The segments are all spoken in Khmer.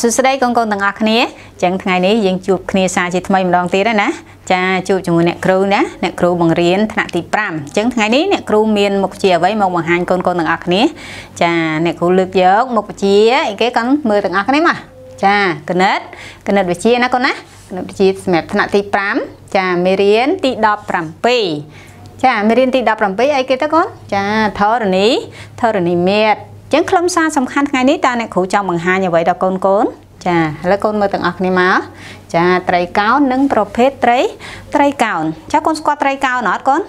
សួស្តីកូនកូនទាំងអស់គ្នាចឹងថ្ងៃនេះយើងជួបគ្នាសាជាថ្មីម្ដងទៀតហើយណាចាជួបជាមួយអ្នកគ្រូណាអ្នកគ្រូបង្រៀនថ្នាក់ទី5ចឹងថ្ងៃនេះអ្នកគ្រូមានមុខវិជ្ជាអ្វីមកបង្ហាញកូនកូនទាំងអស់គ្នាចាអ្នកគ្រូលើកយកមុខវិជ្ជាអីគេកូនមើលទាំងអស់គ្នាមកចាគណិតគណិតវិទ្យាណាកូនណាគណិតវិទ្យាសម្រាប់ថ្នាក់ទី5ចាមេរៀនទី17ចាមេរៀនទី17អីគេទៅកូនចាធរណីធរណីមេត្រចឹងខ្លឹមសារសំខាន់ថ្ងៃនេះតើអ្នកគ្រូចង់បង្ហាញអ្វីដល់កូនកូនចាឥឡូវកូនមើលទាំងអស់គ្នាមកចាត្រីកោណនិងប្រភេទត្រីត្រីកោណចាកូនស្គាល់ត្រីកោណអត់កូន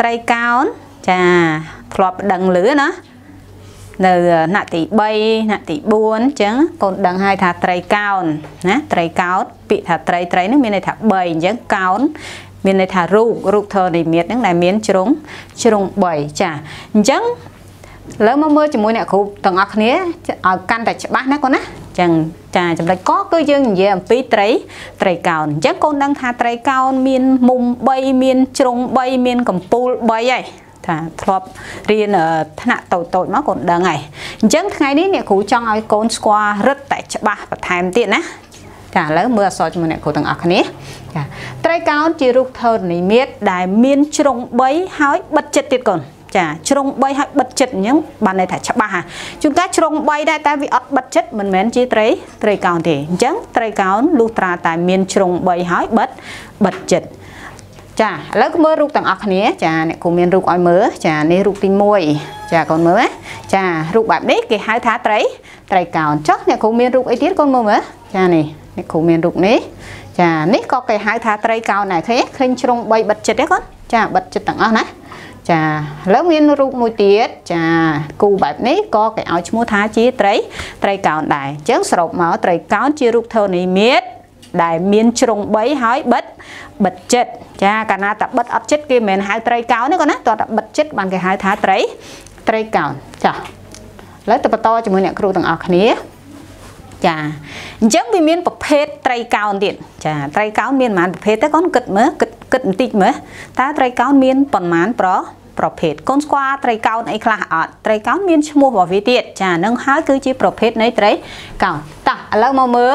ត្រីកោណចាធ្លាប់ដឹងលឺណានៅណាក់ទី3ណាក់ទី4អញ្ចឹងកូនដឹងហើយថាត្រីកោណណាត្រីកោណពាក្យថាត្រីត្រីនេះមានន័យថា3អញ្ចឹងកោណមានន័យថារូបរូបធរនិមិត្តហ្នឹងដែលមាន ជ្រុងជ្រុង3ចាអញ្ចឹងឥឡូវមកមើលជាមួយអ្នកគ្រូទាំងអស់គ្នាឲ្យកាន់តែច្បាស់ណាកូនណាចឹងចាចំណុចកគឺយើងនិយាយអំពីត្រីត្រីកោណអញ្ចឹងកូនដឹងថាត្រីកោណមានមុំ3មានជ្រុង3មានកំពូល3ហើយថាធ្លាប់រៀនថ្នាក់តូចតូចមកកូនដឹងហើយអញ្ចឹងថ្ងៃនេះអ្នកគ្រូចង់ឲ្យកូនស្គាល់រឹតតែច្បាស់បន្ថែមទៀតណាចាឥឡូវមើលអសរជាមួយអ្នកគ្រូទាំងអស់គ្នាចាត្រីកោណជារូបធរណីមាត្រដែលមានជ្រុង3ហើយបិទចិត្តទៀតកូនចាជ្រុង3ឲ្យបិទចិត្តអញ្ចឹងបានន័យថាច្បាស់ហ่ะជួនកាលជ្រុង3ដែរតែវាអត់បិទចិត្តមិនមែនជាត្រីត្រីកោណទេអញ្ចឹងត្រីកោណលុះត្រាតែមានជ្រុង3ឲ្យបិទបិទចិត្តចាឥឡូវមើលរូបទាំងអស់គ្នាចាអ្នកគ្រូមានរូបឲ្យមើលចានេះរូបទី1ចាកូនមើលណាចារូបបែបនេះគេហៅថាត្រីត្រីកោណចុះអ្នកគ្រូមានរូបអីទៀតកូនមើលមើលចានេះអ្នកគ្រូមានរូបនេះចានេះក៏គេហៅថាត្រីកោណដែរឃើញឃើញជ្រុង3បិទចិត្តទេកូនចាបិទចិត្តទាំងអស់ណាចាឥឡូវមានរូបមួយទៀតចាគូបែបនេះក៏គេឲ្យឈ្មោះថាជាត្រីត្រីកោណដែរអញ្ចឹងសរុបមកត្រីកោណជារូបធរណីមាត្រដែល មានជ្រុង3ហើយបិទបិទចិត្តចាកាលណាតែបិទអត់ចិត្តគេមិនមែនហៅត្រីកោនទេគាត់ណាតោះតែបិទចិត្តបានគេហៅថាត្រីត្រីកោនចាឥឡូវទៅបន្តជាមួយអ្នកគ្រូទាំងអស់គ្នាចាអញ្ចឹងវាមានប្រភេទត្រីកោណទៀតចាត្រីកោណមានប្រហែលប្រភេទតែកូនគិតមើលគិតគិតបន្តិចមើលតើត្រីកោណមានប៉ុន្មាន ប្រ ប្រភេទកូនស្គាល់ត្រីកោណអីខ្លះអត់ត្រីកោណមានឈ្មោះរបស់វាទៀតចានឹងហើយគឺជាប្រភេទនៃត្រីកោណតោះឥឡូវមកមើល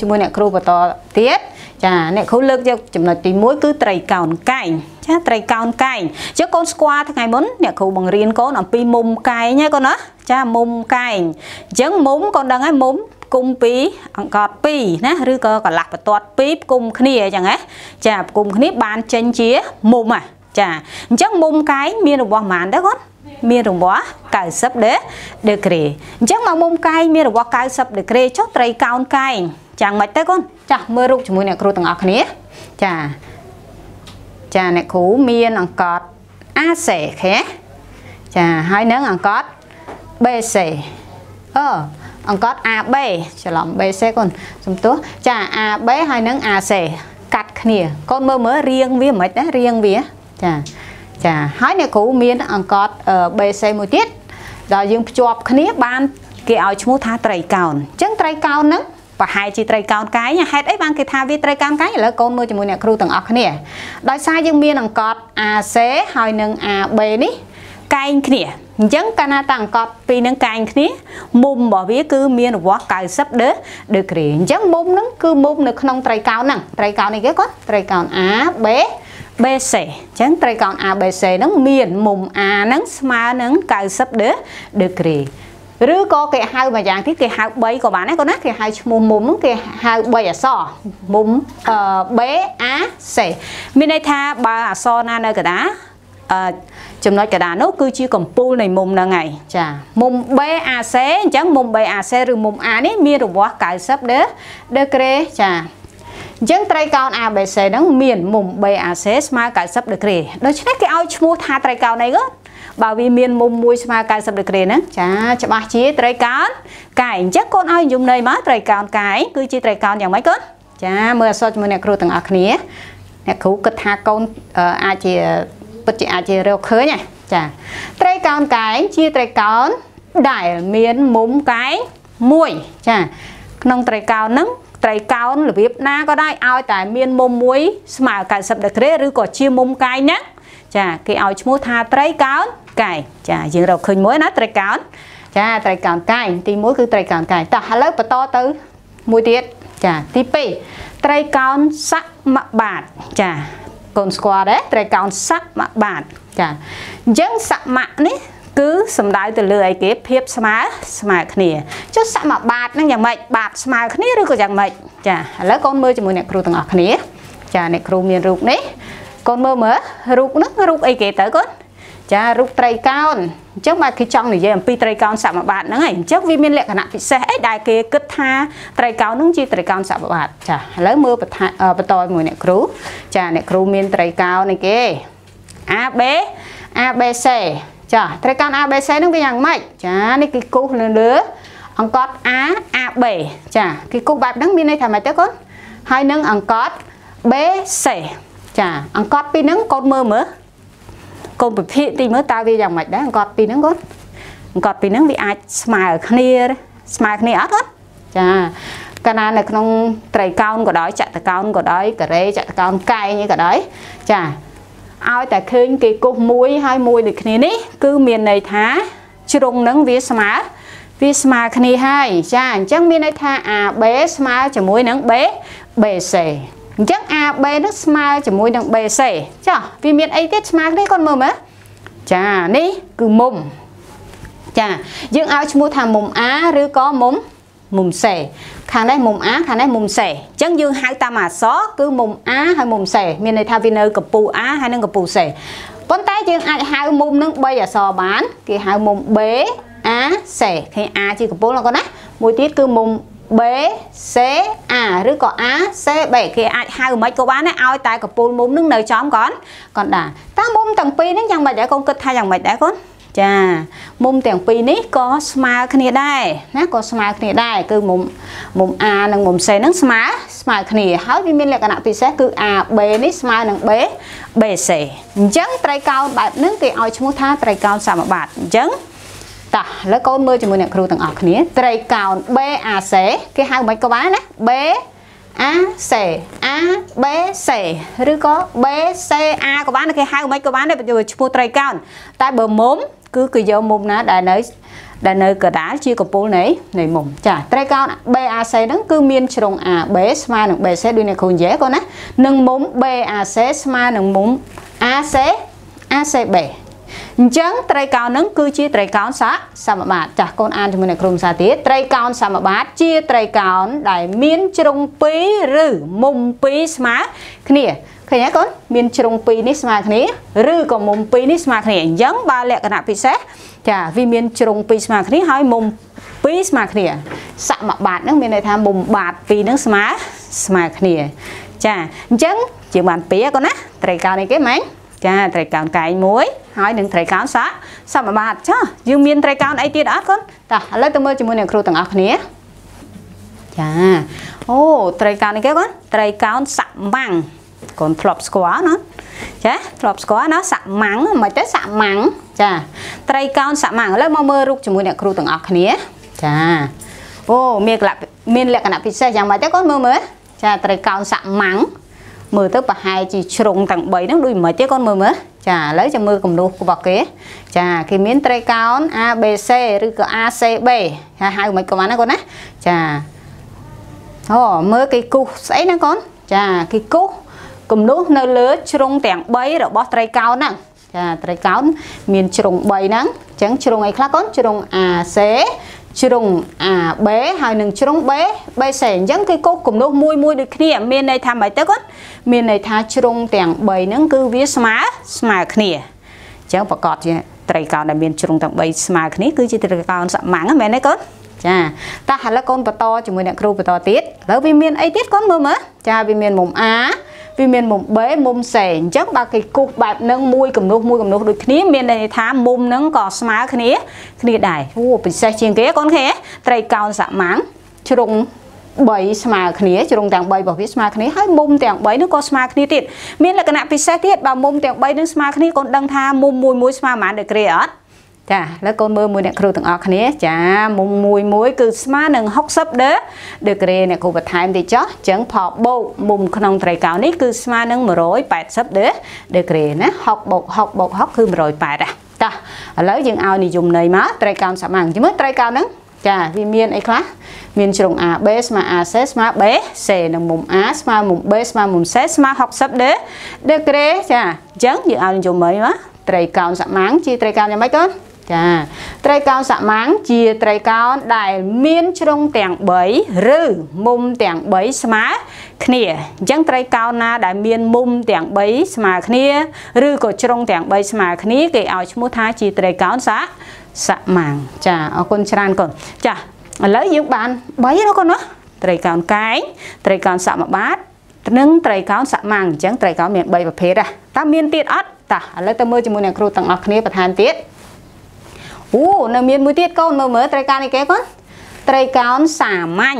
ជាមួយអ្នកគ្រូបន្តទៀតចាអ្នកគ្រូលើកយកចំណុចទី1គឺត្រីកោណកែងចា ត្រីកោណកែងចុះកូនស្គាល់ថ្ងៃមុនអ្នកគ្រូបង្រៀនកូនអំពីមុំកែងហ្នឹងកូនណាចាមុំកែងអញ្ចឹងមុំកូនដឹងហើយមុំផ្គុំ2អង្កត់2ណា ឬក៏កន្លះបន្ទាត់2ផ្គុំគ្នាអញ្ចឹងណាចាផ្គុំគ្នាបានចេញជាមុំហ่ะចាអញ្ចឹងមុំកែងមានរងាស់ប៉ុន្មានដែរគាត់មានរងាស់90ដឺក្រេអញ្ចឹងមកមុំកែងមានរងាស់90ដឺក្រេចុះត្រីកោណកែងចាំងមិនទៅកូនចាស់មើលរូបជាមួយអ្នកគ្រូទាំងអស់គ្នាចាចាអ្នកគ្រូមានអង្កត់ AC ខេចាហើយនឹងអង្កត់ BC អឺអង្កត់ AB ច្រឡំ BC កូនសំទោះចា AB ហើយនឹង AC កាត់គ្នា កូនមើលមើលរៀងវាមិនណារៀងវាចាចាហើយអ្នកគ្រូមាន អង្កត់ BC មួយទៀតដល់យើងភ្ជាប់គ្នា បានគេឲ្យឈ្មោះថាត្រីកោណអញ្ចឹងត្រីកោណហ្នឹងប្រហែលជាត្រីកោណកាយហេតុអីបានគេថាវាត្រីកោណកាយឥឡូវកូនមើលជាមួយអ្នកគ្រូទាំងអស់គ្នា ដោយសារយើងមាន អង្កត់ AC ហើយនឹង AB នេះកែងគ្នាអញ្ចឹងកាលណាតាំងកប់ពីនឹងកែងគ្នាមុំរបស់វា គឺ មានរង្វាស់90ដឺដឺក្រេអញ្ចឹងមុំហ្នឹង គឺមុំនៅក្នុងត្រីកោណហ្នឹងត្រីកោណនេះគេគាត់ត្រីកោណ A B BC អញ្ចឹងត្រីកោណ ABC ហ្នឹងមានមុំ A ហ្នឹងស្មើនឹង90ដឺដឺក្រេឬក៏គេហៅមួយយ៉ាងទៀតគេហៅ3ក៏បានដែរគាត់ណាគេហៅឈ្មោះមុំគេហៅ3អក្សរមុំ B A C មានន័យថាបើអក្សរណានៅកណ្ដាលចំណុចកដានោះគឺជាកំពូលនៃមុំហ្នឹងហើយចាមុំ BAC អញ្ចឹងមុំ BAC ឬមុំ A នេះមានរង្វាស់90ដឺដឺក្រេចាអញ្ចឹងត្រីកោណ ABC ហ្នឹងមាន មុំ BAC ស្មើ90ដឺក្រេដូច្នេះគេឲ្យឈ្មោះថាត្រីកោណអីគាត់បើវាមានមុំមួយស្មើ90ដឺក្រេហ្នឹងចាច្បាស់ជាត្រីកោណកាយអញ្ចឹងកូនឲ្យញុំនៃមកត្រីកោណកាយគឺជាត្រីកោណយ៉ាងម៉េចកូនចាមើលអសរជាមួយអ្នកគ្រូទាំងអស់គ្នាអ្នកគ្រូគិតថាកូនអាចជាពិតជាអាចជារកឃើញណាចាត្រីកោណកែងជាត្រីកោណដែលមានមុំកែងមួយចាក្នុងត្រីកោណហ្នឹងត្រីកោណរបៀបណាក៏ได้ឲ្យតែ មានមុំមួយស្មើ90ដឺក្រេឬក៏ជាមុំកែងណាចា គេឲ្យឈ្មោះថាត្រីកោណកែងចាយើងរកឃើញមួយណាត្រីកោណចាត្រីកោណកែងទី1គឺត្រីកោណកែងតោះឥឡូវបន្តទៅមួយទៀតចាទី2ត្រីកោណសមបាទចាកូនស្គាល់ដែរត្រីកោណសមបាទចាអញ្ចឹងសមៈនេះគឺសំដៅទៅលើអីគេភាពស្មើស្មើគ្នាចុះសមបាទហ្នឹងយ៉ាងម៉េចបាទស្មើគ្នាឬក៏យ៉ាងម៉េចចាឥឡូវកូនមើលជាមួយអ្នកគ្រូទាំងអស់គ្នា ចាអ្នកគ្រូមានរូបនេះកូនមើលមើលរូបហ្នឹងរូបអីគេទៅកូនចារូបត្រីកោណអញ្ចឹងបាទគេចង់និយាយអំពីត្រីកោណសមបាទហ្នឹងហើយអញ្ចឹងវាមានលក្ខណៈពិសេសអីដែលគេគិតថាត្រីកោណហ្នឹងជាត្រីកោណសមបាទចាឥឡូវមើលបន្តមួយអ្នកគ្រូ ចាអ្នកគ្រូមានត្រីកោណឯគេ AB ABC ចាត្រីកោណ ABC ហ្នឹងវាយ៉ាងម៉េចចានេះគេគូសនៅលើអង្កត់ A AB ចាគេគូសបែបហ្នឹងមានន័យថាម៉េចទៅកូនហើយនឹងអង្កត់ BC ចាអង្កត់ពីហ្នឹងកូនមើលមើលកុំពិភាក្សាតិចមើលតើវាយ៉ាងម៉េចដែរអង្កត់ពីហ្នឹងគាត់អង្កត់ពីហ្នឹងវាអាចស្មើគ្នាស្មើគ្នាអត់គាត់ចាកាលណានៅក្នុងត្រីកោណក៏ដោយចតកោណក៏ដោយការ៉េចតកោណកែងក៏ដោយចាឲ្យតែឃើញគេគុះមួយហើយមួយដូចគ្នានេះ គឺមានន័យថាជ្រុងនឹងវាស្មើវាស្មើគ្នាហើយចាអញ្ចឹងមានន័យថា AB ស្មើជាមួយនឹង B BC អញ្ចឹង AB នឹងស្មើជាមួយនឹង BC ចុះវាមានអីទៀតស្មើគ្នាគាត់មើលមើលចានេះគឺមុំចាយើងឲ្យឈ្មោះថាមុំ A ឬក៏មុំមុំ C ខាងនេះមុំ A ខាងនេះមុំ C អញ្ចឹងយើងហៅតាមអក្សរគឺមុំ A ហើយមុំ C មានន័យថាវានៅកំពូល A ហើយនឹងកំពូល C ប៉ុន្តែយើងអាចហៅមុំនឹង3អក្សរបានគេហៅមុំ B A C ឃើញ A ជាកំពូលហ្នឹងគាត់ណាមួយទៀតគឺមុំ B C A ឬក៏ A C B គេអាចហៅមិនក៏បានណាឲ្យតែកពូលមុំនឹងនៅចំកូនកូនដែរតើមុំទាំងពីរនេះយ៉ាងម៉េចដែរកូនគិតថាយ៉ាងម៉េចដែរកូនចាមុំទាំងពីរនេះក៏ស្មើគ្នាដែរណាក៏ស្មើគ្នាដែរគឺមុំមុំ A និងមុំ C ហ្នឹងស្មើស្មើគ្នាហើយវាមានលក្ខណៈពិសេសគឺ AB នេះស្មើនឹង B BC អញ្ចឹងត្រីកោណបែបហ្នឹងគេឲ្យឈ្មោះថាត្រីកោណសមបាទអញ្ចឹងតាឥឡូវកូនមើលជាមួយអ្នក គ្រូទាំងអស់គ្នាត្រីកោណ BAC គេហៅមិនក៏បានណា B A C A B C ឬក៏ B C A ក៏បានគេហៅមិនក៏បានដែរឈ្មោះត្រីកោណតែបើមុំគឺគេយកមុំណាដែលនៅដែលនៅកដាលជាកំពូលនៃនៃមុំចាត្រីកោណ BAC ហ្នឹងគឺ មានជ្រុង AB ស្មើនឹង BC ដូចអ្នកគ្រូនិយាយគាត់ណានឹងមុំ BAC ស្មើនឹងមុំ AC ACB អញ្ចឹងត្រីកោណនឹងគឺជាត្រីកោណសាសមបាទចាស់កូនអានជាមួយអ្នកគ្រូភាសាទៀតត្រីកោណសមបាទជាត្រីកោណដែលមានជ្រុង2ឬមុំ2ស្មើគ្នាឃើញទេកូនមានជ្រុង2នេះស្មើគ្នា ឬក៏មុំ2នេះស្មើគ្នាអញ្ចឹងបើលក្ខណៈពិសេសចាវាមានជ្រុង2ស្មើគ្នាហើយមុំ2ស្មើគ្នា សមបាទហ្នឹងមានន័យថាមុំបាទ2ហ្នឹងស្មើស្មើគ្នាចាអញ្ចឹងជាងបាន2កូនណាត្រីកោណនេះគេម៉េចចាត្រីកោណកែងមួយហើយនឹងត្រីកោណសាសមបាទចាយើងមានត្រីកោណអីទៀតអត់កូនតោះឥឡូវទៅមើលជាមួយអ្នកគ្រូទាំងអស់គ្នាចាអូត្រីកោណនេះគេកូនត្រីកោណសាក់ម៉ាំងកូនធ្លាប់ស្គាល់ណាចាធ្លាប់ស្គាល់ណាសាក់ម៉ាំងមិនទេសាក់ម៉ាំងចាត្រីកោណសាក់ម៉ាំងឥឡូវមកមើលរូបជាមួយអ្នកគ្រូទាំងអស់គ្នាចាអូមានលក្ខណៈមានលក្ខណៈពិសេសយ៉ាងម៉េចទៅកូនមើលមើលចាត្រីកោណសាក់ម៉ាំងមើលទៅប្រហែលជាជ្រុងទាំង3ហ្នឹងដូចមិនទេកូនមើលមើលចាឥឡូវចាំមើលគំនូសរបស់គេ ចា គេមានត្រីកោណ ABC ឬក៏ ACB ហើយហៅមិនក៏បានណាកូនណាចាអូមើលគេគូសស្អីណាកូនចាគេគូសគំនូសនៅលើជ្រុងទាំង3របស់ត្រីកោណហ្នឹងចាត្រីកោណមានជ្រុង3ហ្នឹងអញ្ចឹងជ្រុងអីខ្លះកូនជ្រុង AC ជ្រុងអាបេហើយនឹងជ្រុងបេបេសេអញ្ចឹងគឺគោគំនោះមួយមួយដូចគ្នាមានន័យថាម៉េចទៅគាត់មានន័យថា ជ្រុងទាំង3ហ្នឹងគឺវាស្មើស្មើគ្នាអញ្ចឹងប្រកបជាត្រីកោណដែលមានជ្រុងទាំង3ស្មើគ្នាគឺជាត្រីកោណសមាំងហ្នឹងមែនទេកូនចាតោះឥឡូវកូនបន្តជាមួយអ្នកគ្រូបន្តទៀតឥឡូវវាមានអីទៀតកូនមើលមើលចាវាមានមុំ A វាមានមុំបេមុំសេអញ្ចឹងបើគេគូសបែបហ្នឹងមួយកំនុះមួយកំនុះដូចគ្នាមានន័យថាមុំហ្នឹងក៏ស្មើគ្នា គ្នាដែរអូពិសេសជាងគេកូនគេត្រីកោណសមាំងជ្រុង3ស្មើគ្នាជ្រុងទាំង3របស់វាស្មើគ្នាហើយមុំទាំង3នោះក៏ស្មើគ្នាទៀតមានលក្ខណៈពិសេសទៀតបើមុំទាំង3នឹងស្មើគ្នាកូនដឹងថាមុំមួយមួយស្មើប៉ុន្មានដឺក្រេអត់ចាឥឡូវកូនមើលមួយអ្នកគ្រូទាំងអស់គ្នា ចាមុំមួយមួយគឺស្មើនឹង60ដឺដឺក្រេអ្នកគ្រូបន្ថែមតិចចុះអញ្ចឹងផលបូកមុំក្នុងត្រីកោណនេះគឺស្មើនឹង180ដឺដឺក្រេណា6បូក6បូក6គឺ180ដែរចាឥឡូវយើងឲ្យនិយមន័យមកត្រីកោណសាមញ្ញជាមួយត្រីកោណហ្នឹងចាវាមានអីខ្លះមានជ្រុង AB ស្មើ AC ស្មើ BC និងមុំ A ស្មើមុំ B ស្មើមុំ C ស្មើ60ដឺដឺក្រេចាអញ្ចឹងយើងឲ្យនិយមន័យមកត្រីកោណសាមញ្ញជាត្រីកោណយ៉ាងម៉េចកូនចាត្រីកោណសមាំងជាត្រីកោណដែល មានជ្រុងទាំង3ឬមុំទាំង3ស្មើគ្នាអញ្ចឹងត្រីកោណណា ដែល មានមុំទាំង3ស្មើគ្នា ឬក៏ជ្រុងទាំង3ស្មើគ្នាគេឲ្យឈ្មោះថាជាត្រីកោណសសមាំងចាអរគុណច្រើនកូនចាឥឡូវយើងបាន3ណាកូនណាត្រីកោណកែងត្រីកោណសមបាទនិងត្រីកោណសមាំងអញ្ចឹងត្រីកោណមាន3ប្រភេទដែរតើមានទៀតអត់តោះឥឡូវទៅមើលជាមួយអ្នកគ្រូទាំងអស់គ្នាបន្ថែមទៀតអូនៅមានមួយទៀតកូនមើលមើលត្រីកោណអីគេកូនត្រីកោណសាមញ្ញ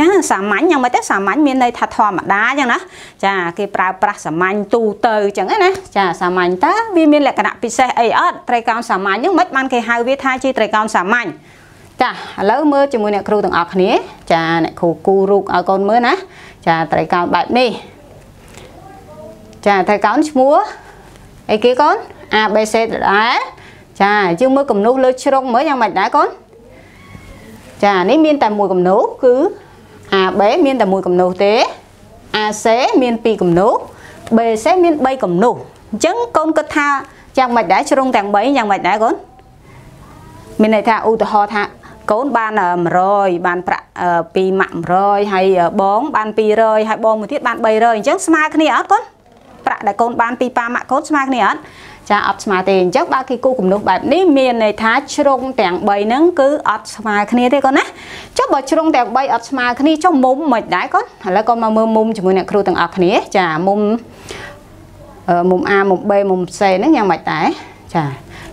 ចាសាមញ្ញយ៉ាងម៉េចទៅសាមញ្ញមានន័យថាធម្មតាអញ្ចឹងណា ចាគេប្រើប្រាស់សាមញ្ញទូទៅអញ្ចឹងណាចាសាមញ្ញតើវាមានលក្ខណៈពិសេសអីអត់ត្រីកោណសាមញ្ញហ្នឹងមិនបានគេហៅវាថាជាត្រីកោណសាមញ្ញចាឥឡូវមើលជាមួយអ្នកគ្រូទាំងអស់គ្នា ចាអ្នកគ្រូគូរូបឲ្យកូនមើលណាចាត្រីកោណបែបនេះចាត្រីកោណឈ្មោះអីគេកូន ABC ដដែលចាយើងមើលកំនូសលើជ្រុងមើលយ៉ាងម៉េចដែរកូនចានេះមានតែមួយកំនូសគឺ AB មានតែមួយកំនូសទេ AC មាន2កំនូស BC មាន3កំនូសអញ្ចឹងកូនគិតថាយ៉ាងម៉េចដែរជ្រុងទាំង3យ៉ាងម៉េចដែរកូនមានន័យថាឧទាហរណ៍ថាកូនបាន100បានប្រាក់2ម៉ាក់100ហើយបងបាន200ហើយបងមួយទៀតបាន300អញ្ចឹងស្មើគ្នាអត់កូនប្រាក់ដែលកូនបានពីប៉ាម៉ាក់កូនស្មើគ្នាអត់ចាអត់ស្មើទេអញ្ចឹងបើគីគូគំនុះបែបនេះមានន័យថាជ្រុងទាំង3ហ្នឹងគឺអត់ស្មើគ្នាទេកូនណាចុះបើជ្រុងទាំង3អត់ស្មើគ្នាចុះមុំមិនដែរកូនឥឡូវកូនមកមើលមុំជាមួយអ្នកគ្រូទាំងអស់គ្នាចាមុំមុំ A មុំ B មុំ C ហ្នឹងយ៉ាងម៉េចដែរចា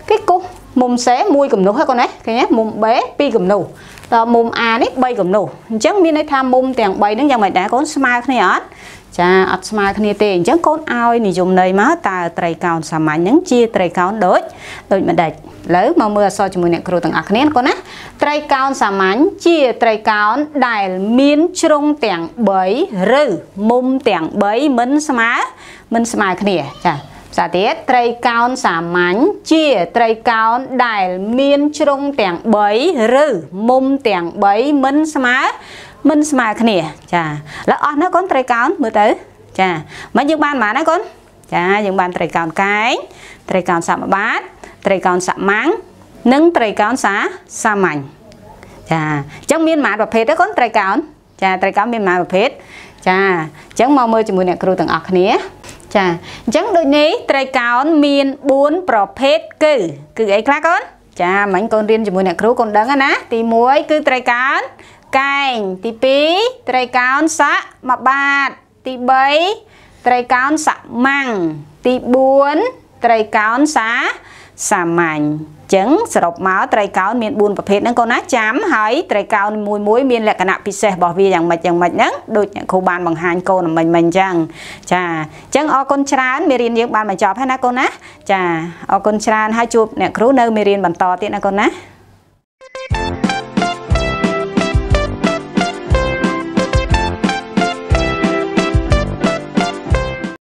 គេគូមុំ C មួយគំនុះហ្នឹងកូនណាឃើញទេមុំ B 2គំនុះតមុំ A នេះ3គំនុះអញ្ចឹងមានន័យថាមុំទាំង3ហ្នឹងយ៉ាងម៉េចដែរកូនស្មើគ្នាអត់ចាអត់ស្មើគ្នាទេអញ្ចឹងកូនឲ្យនិយមន័យមកតើត្រីកោណសាមញ្ញហ្នឹងជាត្រីកោណដូចដូចម្ដេចឥឡូវមកមើលអក្សរជាមួយអ្នកគ្រូទាំងអស់គ្នាកូនណា ត្រីកោណសាមញ្ញជាត្រីកោណដែលមានជ្រុងទាំង3ឬមុំទាំង3មិនស្មើមិនស្មើគ្នាចាសាទៀតត្រីកោណសាមញ្ញជាត្រីកោណដែលមានជ្រុងទាំង3ឬមុំទាំង3មិនស្មើមិនស្មើគ្នាចាឥឡូវអស់ណាកូនត្រីកោណមើលទៅចាមិនយើងបានប៉ុន្មានណាកូនចាយើងបានត្រីកោណកែងត្រីកោណសម្មបាទត្រីកោណសមាំងនិងត្រីកោណសាសាមញ្ញចាអញ្ចឹងមានប៉ុន្មានប្រភេទទេកូនត្រីកោណចាត្រីកោណមានប៉ុន្មានប្រភេទចាអញ្ចឹងមកមើលជាមួយអ្នកគ្រូទាំងអស់គ្នាចាអញ្ចឹងដូចនេះត្រីកោណមាន4ប្រភេទគឺ គឺអីខ្លះកូនចាមិញកូនរៀនជាមួយអ្នកគ្រូកូនដឹងណា ទី1គឺត្រីកោណកែងទី2ត្រីកោណស័កមួយបាតទី3ត្រីកោណស័កម៉ាំងទី4ត្រីកោណសាសាមញ្ញចឹងសរុបមកត្រីកោណមាន4ប្រភេទហ្នឹងកូនណាចាំហើយត្រីកោណមួយមួយមានលក្ខណៈពិសេសរបស់វាយ៉ាងម៉េចយ៉ាងម៉េចហ្នឹងដូចអ្នកគ្រូបានបង្ហាញកូនមិញមិញចឹងចាចឹងអរគុណច្រើនមេរៀនយើងបានបញ្ចប់ហើយណាកូនណា ចាអរគុណច្រើនហើយជួបអ្នកគ្រូនៅមេរៀនបន្តទៀតណាកូនណា thank you